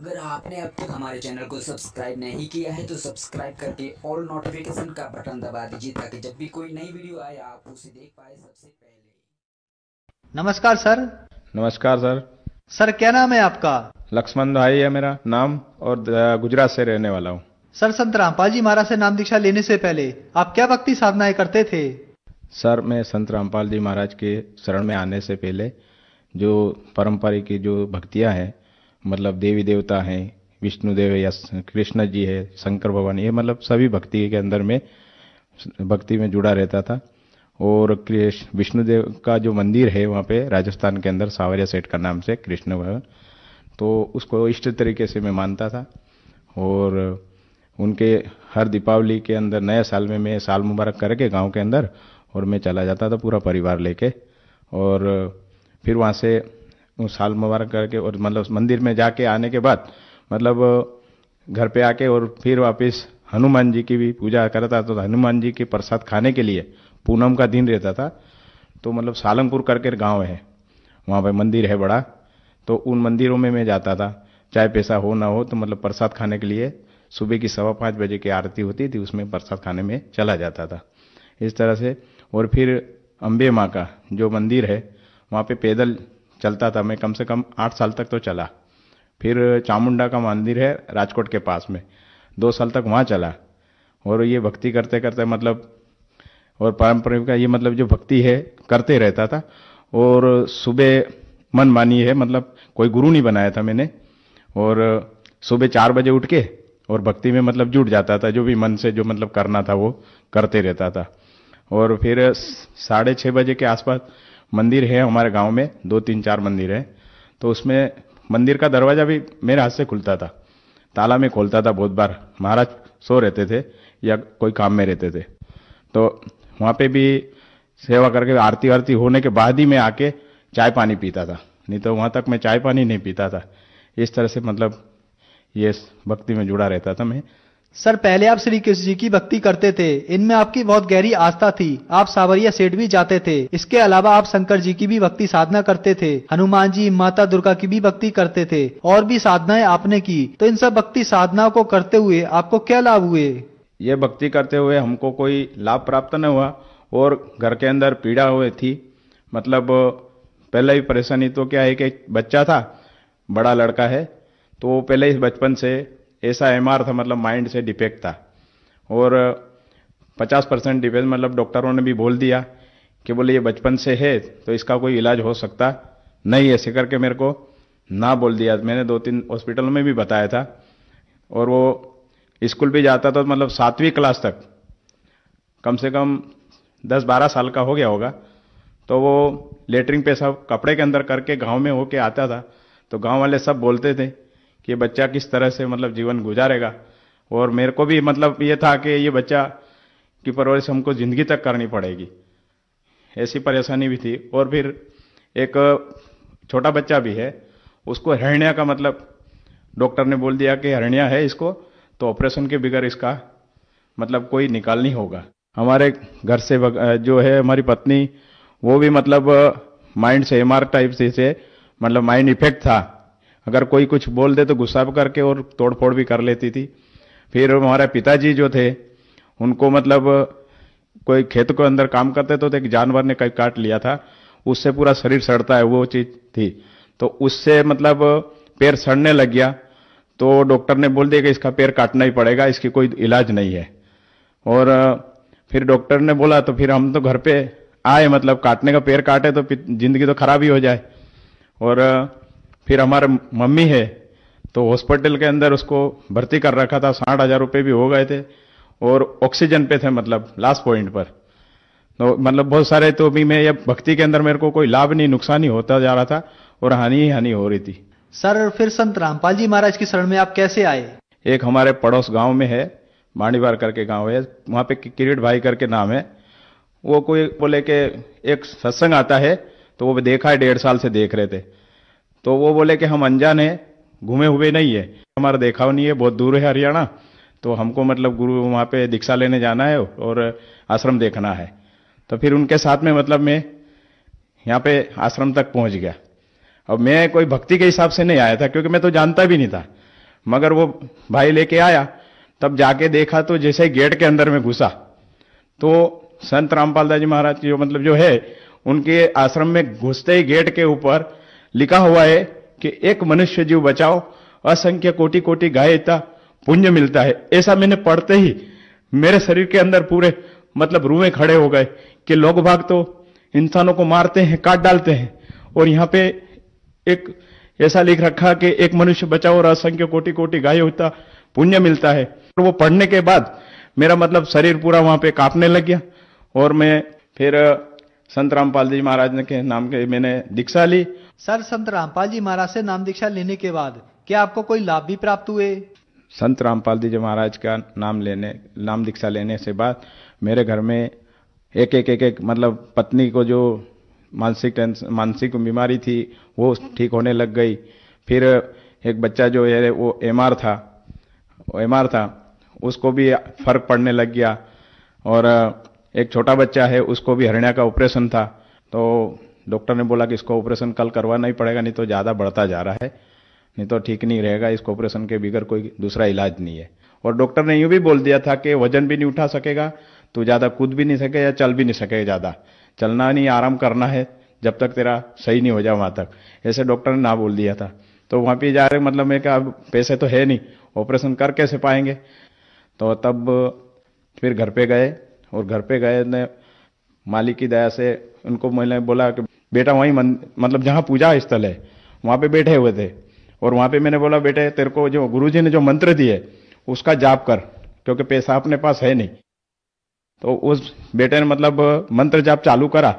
अगर आपने अब तक हमारे चैनल को सब्सक्राइब नहीं किया है तो सब्सक्राइब करके ऑल नोटिफिकेशन का बटन दबा दीजिए ताकि जब भी कोई नई वीडियो आए आप उसे देख पाए सबसे पहले नमस्कार सर नमस्कार सर सर क्या नाम है आपका लक्ष्मण भाई है मेरा नाम और गुजरात से रहने वाला हूँ सर संत रामपाल जी महाराज से नाम दीक्षा लेने से पहले आप क्या भक्ति साधनाएं करते थे सर मैं संत रामपाल जी महाराज के शरण में आने से पहले जो पारंपरिक की जो भक्तियाँ हैं मतलब देवी देवता हैं विष्णुदेव या कृष्ण जी है शंकर भगवान ये मतलब सभी भक्ति के अंदर में भक्ति में जुड़ा रहता था और कृष्ण विष्णुदेव का जो मंदिर है वहाँ पे राजस्थान के अंदर सावरिया सेठ का नाम से कृष्ण भवन तो उसको इष्ट तरीके से मैं मानता था और उनके हर दीपावली के अंदर नए साल में मैं साल मुबारक करके गांव के अंदर और मैं चला जाता था पूरा परिवार लेके और फिर वहाँ से साल मुबारक करके और मतलब मंदिर में जाके आने के बाद मतलब घर पे आके और फिर वापस हनुमान जी की भी पूजा करता तो हनुमान जी के प्रसाद खाने के लिए पूनम का दिन रहता था तो मतलब सालमपुर करके गांव है वहाँ पर मंदिर है बड़ा तो उन मंदिरों में मैं जाता था चाहे पैसा हो ना हो तो मतलब प्रसाद खाने के लिए सुबह की सवा पाँच बजे की आरती होती थी उसमें प्रसाद खाने में चला जाता था इस तरह से और फिर अम्बे माँ का जो मंदिर है वहाँ पे पैदल चलता था मैं कम से कम आठ साल तक तो चला फिर चामुंडा का मंदिर है राजकोट के पास में दो साल तक वहाँ चला और ये भक्ति करते करते मतलब और पारंपरिक का ये मतलब जो भक्ति है करते रहता था और सुबह मन मानी है मतलब कोई गुरु नहीं बनाया था मैंने और सुबह चार बजे उठ के और भक्ति में मतलब जुट जाता था जो भी मन से जो मतलब करना था वो करते रहता था और फिर साढ़े छः बजे के आसपास मंदिर है हमारे गांव में दो तीन चार मंदिर है तो उसमें मंदिर का दरवाज़ा भी मेरे हाथ से खुलता था ताला में खोलता था बहुत बार महाराज सो रहते थे या कोई काम में रहते थे तो वहाँ पे भी सेवा करके आरती वारती होने के बाद ही मैं आके चाय पानी पीता था नहीं तो वहाँ तक मैं चाय पानी नहीं पीता था इस तरह से मतलब ये भक्ति में जुड़ा रहता था मैं सर पहले आप श्री कृष्ण जी की भक्ति करते थे इनमें आपकी बहुत गहरी आस्था थी आप सावरिया सेठ भी जाते थे इसके अलावा आप शंकर जी की भी भक्ति साधना करते थे हनुमान जी माता दुर्गा की भी भक्ति करते थे और भी साधनाएं आपने की तो इन सब भक्ति साधनाओं को करते हुए आपको क्या लाभ हुए ये भक्ति करते हुए हमको कोई लाभ प्राप्त न हुआ और घर के अंदर पीड़ा हुई थी मतलब पहले ही परेशानी तो क्या है कि बच्चा था बड़ा लड़का है तो पहले ही बचपन से ऐसा एम था मतलब माइंड से डिफेक्ट था और पचास परसेंट डिफेक्स मतलब डॉक्टरों ने भी बोल दिया कि बोले ये बचपन से है तो इसका कोई इलाज हो सकता नहीं ऐसे करके मेरे को ना बोल दिया मैंने दो तीन हॉस्पिटल में भी बताया था और वो स्कूल भी जाता था मतलब सातवीं क्लास तक कम से कम दस बारह साल का हो गया होगा तो वो लेटरिंग सब कपड़े के अंदर करके गांव में होके आता था तो गांव वाले सब बोलते थे कि बच्चा किस तरह से मतलब जीवन गुजारेगा और मेरे को भी मतलब ये था कि ये बच्चा की परवरिश हमको ज़िंदगी तक करनी पड़ेगी ऐसी परेशानी भी थी और फिर एक छोटा बच्चा भी है उसको हरण्या का मतलब डॉक्टर ने बोल दिया कि हरण्या है इसको तो ऑपरेशन के बगैर इसका मतलब कोई निकाल नहीं होगा हमारे घर से जो है हमारी पत्नी वो भी मतलब माइंड से एम टाइप से, से मतलब माइंड इफेक्ट था अगर कोई कुछ बोल दे तो गुस्सा करके और तोड़फोड़ भी कर लेती थी फिर हमारे पिताजी जो थे उनको मतलब कोई खेत को अंदर काम करते तो, तो एक जानवर ने कहीं काट लिया था उससे पूरा शरीर सड़ता है वो चीज थी तो उससे मतलब पैर सड़ने लग गया तो डॉक्टर ने बोल दिया कि इसका पैर काटना ही पड़ेगा इसकी कोई इलाज नहीं है और फिर डॉक्टर ने बोला तो फिर हम तो घर पे आए मतलब काटने का पैर काटे तो जिंदगी तो खराब ही हो जाए और फिर हमारे मम्मी है तो हॉस्पिटल के अंदर उसको भर्ती कर रखा था साठ हजार रुपये भी हो गए थे और ऑक्सीजन पे थे मतलब लास्ट पॉइंट पर तो मतलब बहुत सारे तो भी मैं ये भक्ति के अंदर मेरे को कोई लाभ नहीं नुकसान ही होता जा रहा था और हानि ही हानि हो रही थी सर फिर संत रामपाल जी महाराज की शरण में आप कैसे आए एक हमारे पड़ोस गांव में है मांडीवार करके गांव है वहाँ पे किरीट भाई करके नाम है वो कोई बोले के एक सत्संग आता है तो वो देखा है डेढ़ साल से देख रहे थे तो वो बोले कि हम अनजान है घूमे हुए नहीं है हमारा देखा नहीं है बहुत दूर है हरियाणा तो हमको मतलब गुरु वहाँ पे दीक्षा लेने जाना है और आश्रम देखना है तो फिर उनके साथ में मतलब मैं यहाँ पे आश्रम तक पहुँच गया अब मैं कोई भक्ति के हिसाब से नहीं आया था क्योंकि मैं तो जानता भी नहीं था मगर वो भाई लेके आया तब जाके देखा तो जैसे गेट के अंदर में घुसा तो संत रामपाल दास जी महाराज जो मतलब जो है उनके आश्रम में घुसते ही गेट के ऊपर लिखा हुआ है कि एक मनुष्य जीव बचाओ असंख्य कोटि कोटि गाय पुण्य मिलता है ऐसा मैंने पढ़ते ही मेरे शरीर के अंदर पूरे मतलब रूए खड़े हो गए कि लोग भाग तो इंसानों को मारते हैं काट डालते हैं और यहाँ पे एक ऐसा लिख रखा कि एक मनुष्य बचाओ और असंख्य कोटि कोटि गाय होता पुण्य मिलता है और वो पढ़ने के बाद मेरा मतलब शरीर पूरा वहां पे कांपने लग गया और मैं फिर संत रामपाल जी महाराज के नाम के मैंने दीक्षा ली सर संत रामपाल जी महाराज से नाम दीक्षा लेने के बाद क्या आपको कोई लाभ भी प्राप्त हुए संत रामपाल जी महाराज का नाम लेने नाम दीक्षा लेने से बाद मेरे घर में एक एक एक एक मतलब पत्नी को जो मानसिक टेंस मानसिक बीमारी थी वो ठीक होने लग गई फिर एक बच्चा जो है वो एम था एम था उसको भी फर्क पड़ने लग गया और एक छोटा बच्चा है उसको भी हरण्या का ऑपरेशन था तो डॉक्टर ने बोला कि इसको ऑपरेशन कल करवाना ही पड़ेगा नहीं तो ज़्यादा बढ़ता जा रहा है नहीं तो ठीक नहीं रहेगा इसको ऑपरेशन के बिगैर कोई दूसरा इलाज नहीं है और डॉक्टर ने यूँ भी बोल दिया था कि वजन भी नहीं उठा सकेगा तो ज़्यादा कूद भी नहीं सके या चल भी नहीं सके ज़्यादा चलना नहीं आराम करना है जब तक तेरा सही नहीं हो जाए वहाँ तक ऐसे डॉक्टर ने ना बोल दिया था तो वहाँ पे जा रहे मतलब मैं क्या पैसे तो है नहीं ऑपरेशन कर कैसे पाएंगे तो तब फिर घर पे गए और घर पे गए ने मालिक की दया से उनको मैंने बोला कि बेटा वहीं मतलब जहाँ पूजा स्थल है वहाँ पे बैठे हुए थे और वहाँ पे मैंने बोला बेटे तेरे को जो गुरुजी ने जो मंत्र दिए उसका जाप कर क्योंकि पैसा अपने पास है नहीं तो उस बेटे ने मतलब मंत्र जाप चालू करा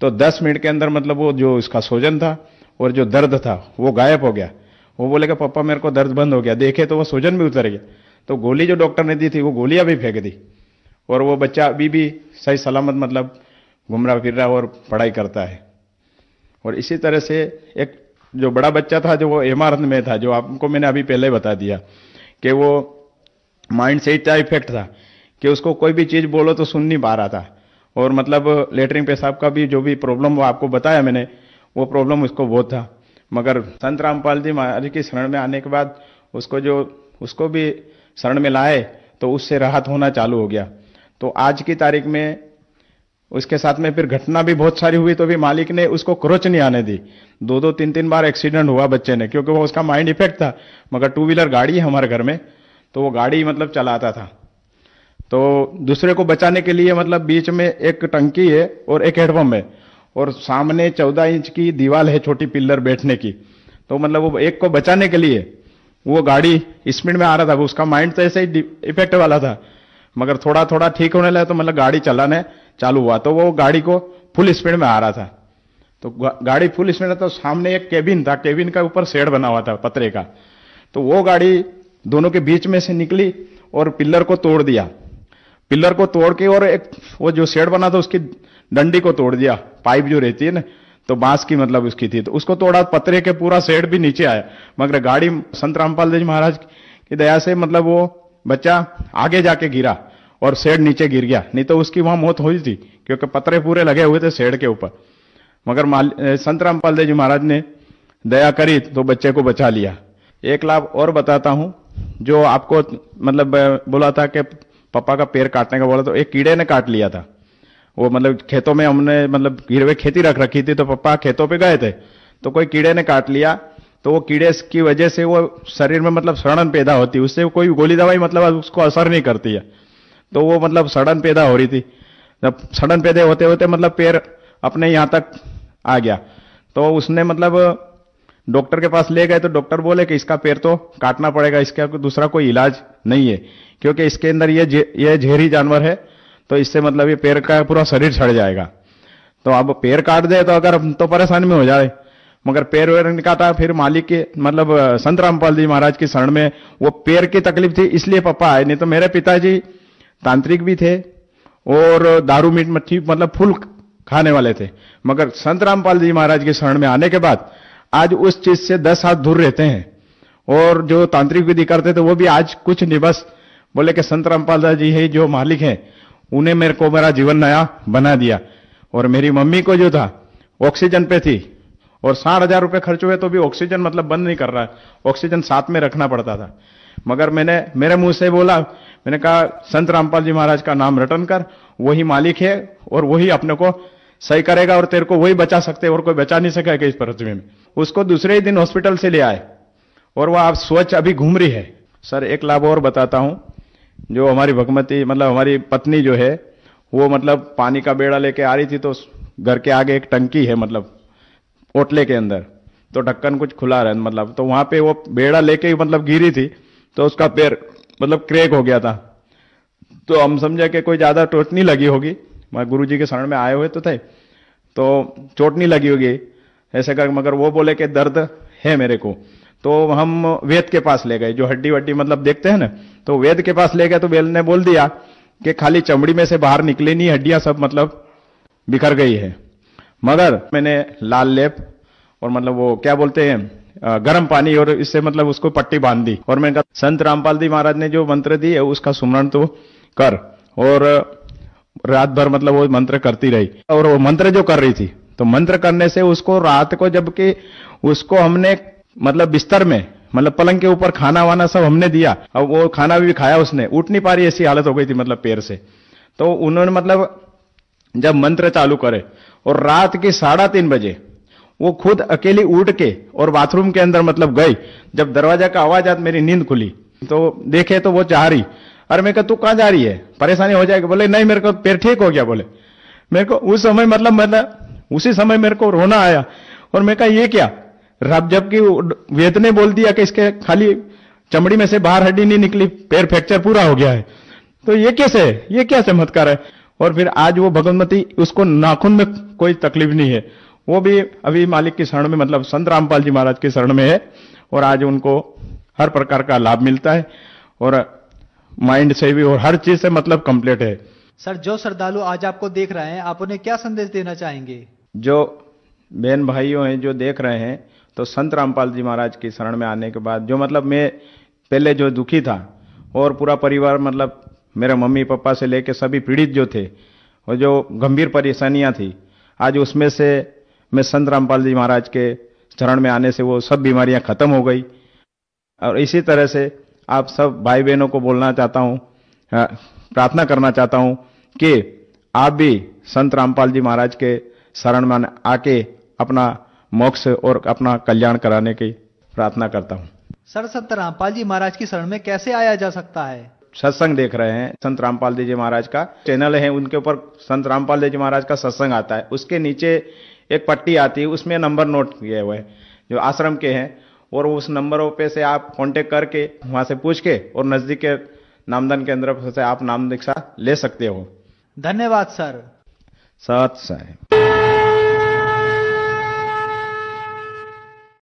तो 10 मिनट के अंदर मतलब वो जो इसका सोजन था और जो दर्द था वो गायब हो गया वो बोले कि पापा मेरे को दर्द बंद हो गया देखे तो वो सोजन भी उतर गया तो गोली जो डॉक्टर ने दी थी वो गोलियां भी फेंक दी और वो बच्चा अभी भी सही सलामत मतलब घूम रहा फिर रहा और पढ़ाई करता है और इसी तरह से एक जो बड़ा बच्चा था जो वो इमारत में था जो आपको मैंने अभी पहले बता दिया कि वो माइंड से इतना इफेक्ट था कि उसको कोई भी चीज़ बोलो तो सुन नहीं पा रहा था और मतलब लेटरिन पेशाब का भी जो भी प्रॉब्लम वो आपको बताया मैंने वो प्रॉब्लम उसको बहुत था मगर संत रामपाल जी महाराज की शरण में आने के बाद उसको जो उसको भी शरण में लाए तो उससे राहत होना चालू हो गया तो आज की तारीख में उसके साथ में फिर घटना भी बहुत सारी हुई तो भी मालिक ने उसको क्रोच नहीं आने दी दो दो तीन तीन बार एक्सीडेंट हुआ बच्चे ने क्योंकि वो उसका माइंड इफेक्ट था मगर टू व्हीलर गाड़ी है हमारे घर में तो वो गाड़ी मतलब चलाता था तो दूसरे को बचाने के लिए मतलब बीच में एक टंकी है और एक हेडपम्प है और सामने चौदह इंच की दीवार है छोटी पिल्लर बैठने की तो मतलब वो एक को बचाने के लिए वो गाड़ी स्पीड में आ रहा था उसका माइंड तो ऐसे ही इफेक्ट वाला था मगर थोड़ा थोड़ा ठीक होने लगा तो मतलब गाड़ी चलाने चालू हुआ तो वो गाड़ी को फुल स्पीड में आ रहा था तो गाड़ी फुल स्पीड में तो सामने एक केबिन था केबिन का ऊपर शेड बना हुआ था पतरे का तो वो गाड़ी दोनों के बीच में से निकली और पिल्लर को तोड़ दिया पिल्लर को तोड़ के और एक वो जो शेड बना था उसकी डंडी को तोड़ दिया पाइप जो रहती है ना तो बांस की मतलब उसकी थी तो उसको तोड़ा पतरे के पूरा सेड भी नीचे आया मगर गाड़ी संत रामपाल जी महाराज की दया से मतलब वो बच्चा आगे जाके गिरा और शेड नीचे गिर गया नहीं तो उसकी वहां मौत हुई थी क्योंकि पतरे पूरे लगे हुए थे शेड के ऊपर मगर संत रामपाल देव जी महाराज ने दया करी तो बच्चे को बचा लिया एक लाभ और बताता हूं जो आपको मतलब बोला था कि पापा का पेड़ काटने का बोला तो एक कीड़े ने काट लिया था वो मतलब खेतों में हमने मतलब गिरवे खेती रख रखी थी तो पापा खेतों पे गए थे तो कोई कीड़े ने काट लिया तो वो कीड़े की वजह से वो शरीर में मतलब सड़न पैदा होती है उससे कोई गोली दवाई मतलब उसको असर नहीं करती है तो वो मतलब सड़न पैदा हो रही थी जब सड़न पैदा होते होते मतलब पैर अपने यहाँ तक आ गया तो उसने मतलब डॉक्टर के पास ले गए तो डॉक्टर बोले कि इसका पैर तो काटना पड़ेगा इसका दूसरा कोई इलाज नहीं है क्योंकि इसके अंदर ये जे, ये झेरी जानवर है तो इससे मतलब ये पैर का पूरा शरीर सड़ जाएगा तो अब पैर काट दे तो अगर हम तो परेशानी में हो जाए मगर पैर वैर निकाटा फिर मालिक के मतलब संत रामपाल जी महाराज के शरण में वो पैर की तकलीफ थी इसलिए पापा आए नहीं तो मेरे पिताजी तांत्रिक भी थे और दारू मीट मच्छी मतलब फूल खाने वाले थे मगर संत रामपाल जी महाराज के शरण में आने के बाद आज उस चीज से दस हाथ दूर रहते हैं और जो तांत्रिक विधि करते थे वो भी आज कुछ निबस बोले कि संत रामपाल जी है जो मालिक हैं उन्हें मेरे को मेरा जीवन नया बना दिया और मेरी मम्मी को जो था ऑक्सीजन पे थी और साठ हजार रुपये खर्च हुए तो भी ऑक्सीजन मतलब बंद नहीं कर रहा है ऑक्सीजन साथ में रखना पड़ता था मगर मैंने मेरे मुंह से बोला मैंने कहा संत रामपाल जी महाराज का नाम रटन कर वही मालिक है और वही अपने को सही करेगा और तेरे को वही बचा सकते और कोई बचा नहीं सकेगा इस पृथ्वी में उसको दूसरे ही दिन हॉस्पिटल से ले आए और वह आप स्वच्छ अभी घूम रही है सर एक लाभ और बताता हूं जो हमारी भगमती मतलब हमारी पत्नी जो है वो मतलब पानी का बेड़ा लेके आ रही थी तो घर के आगे एक टंकी है मतलब ओटले के अंदर तो ढक्कन कुछ खुला रहा मतलब तो वहां पे वो बेड़ा लेके मतलब गिरी थी तो उसका पैर मतलब क्रेक हो गया था तो हम समझे कि कोई ज़्यादा चोट नहीं लगी होगी मैं गुरु जी के शरण में आए हुए तो थे तो चोट नहीं लगी होगी ऐसे कर मगर वो बोले कि दर्द है मेरे को तो हम वेद के पास ले गए जो हड्डी वड्डी मतलब देखते हैं ना तो वेद के पास ले गए तो वेल ने बोल दिया कि खाली चमड़ी में से बाहर निकली नहीं हड्डियां सब मतलब बिखर गई है मगर मैंने लाल लेप और मतलब वो क्या बोलते हैं गर्म पानी और इससे मतलब उसको पट्टी बांध दी और मैंने कहा संत रामपाल जी महाराज ने जो मंत्र दी है उसका सुमरण तो कर और रात भर मतलब वो मंत्र करती रही और वो मंत्र जो कर रही थी तो मंत्र करने से उसको रात को जबकि उसको हमने मतलब बिस्तर में मतलब पलंग के ऊपर खाना वाना सब हमने दिया अब वो खाना भी खाया उसने उठ नहीं पा रही ऐसी हालत हो गई थी मतलब पैर से तो उन्होंने मतलब जब मंत्र चालू करे और रात के साढ़ा तीन बजे वो खुद अकेली उठ के और बाथरूम के अंदर मतलब गई जब दरवाजा का आवाज आता मेरी नींद खुली तो देखे तो वो चाह रही अरे मैं कहा तू कहाँ जा रही है परेशानी हो जाएगी बोले नहीं मेरे को पेट ठीक हो गया बोले मेरे को उस समय मतलब मतलब उसी समय मेरे को रोना आया और मैं कहा ये क्या रब जबकि वेद ने बोल दिया कि इसके खाली चमड़ी में से बाहर हड्डी नहीं निकली पैर फ्रैक्चर पूरा हो गया है तो ये कैसे ये क्या चमत्कार है और फिर आज वो भगवती उसको नाखून में कोई तकलीफ नहीं है वो भी अभी मालिक की शरण में मतलब संत रामपाल जी महाराज के शरण में है और आज उनको हर प्रकार का लाभ मिलता है और माइंड से भी और हर चीज से मतलब कंप्लीट है सर जो श्रद्धालु आज आपको देख रहे हैं आप उन्हें क्या संदेश देना चाहेंगे जो बहन भाइयों हैं जो देख रहे हैं तो संत रामपाल जी महाराज की शरण में आने के बाद जो मतलब मैं पहले जो दुखी था और पूरा परिवार मतलब मेरे मम्मी पापा से लेकर सभी पीड़ित जो थे वो जो गंभीर परेशानियाँ थी आज उसमें से मैं संत रामपाल जी महाराज के चरण में आने से वो सब बीमारियाँ खत्म हो गई और इसी तरह से आप सब भाई बहनों को बोलना चाहता हूँ प्रार्थना करना चाहता हूँ कि आप भी संत रामपाल जी महाराज के शरण में आके अपना मोक्ष और अपना कल्याण कराने की प्रार्थना करता हूँ सर संत रामपाल जी महाराज की शरण में कैसे आया जा सकता है सत्संग देख रहे हैं संत रामपाल जी महाराज का चैनल है उनके ऊपर संत रामपाल जी महाराज का सत्संग आता है उसके नीचे एक पट्टी आती है उसमें नंबर नोट किए हुए जो आश्रम के हैं और उस नंबरों पे से आप कांटेक्ट करके वहाँ से पूछ के और नज़दीक के नामदान केंद्र से आप नाम दीक्षा ले सकते हो धन्यवाद सर सत साहेब